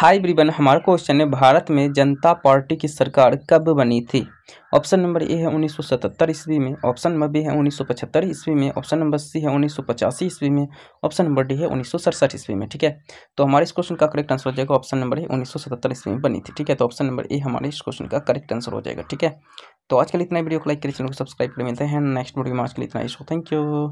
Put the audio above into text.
हाय ब्रिबन हमारा क्वेश्चन है भारत में जनता पार्टी की सरकार कब बनी थी ऑप्शन नंबर ए है 1977 ईस्वी में ऑप्शन नंबर बी है 1975 ईस्वी में ऑप्शन नंबर सी है 1985 ईस्वी में ऑप्शन नंबर डी है उन्नीस ईस्वी में ठीक है तो हमारे इस क्वेश्चन का करेक्ट आंसर हो जाएगा ऑप्शन नंबर ए 1977 ईस्वी में बनी थी ठीक है तो ऑप्शन नंबर ए हमारे इस क्वेश्चन का करेक्ट आंसर हो जाएगा ठीक है तो आज के लिए इतना वीडियो को लाइक करिए चैनल को सब्सक्राइब कर मिलते हैं नेक्स्ट वीडियो में आज के लिए इतना इशो थैंक यू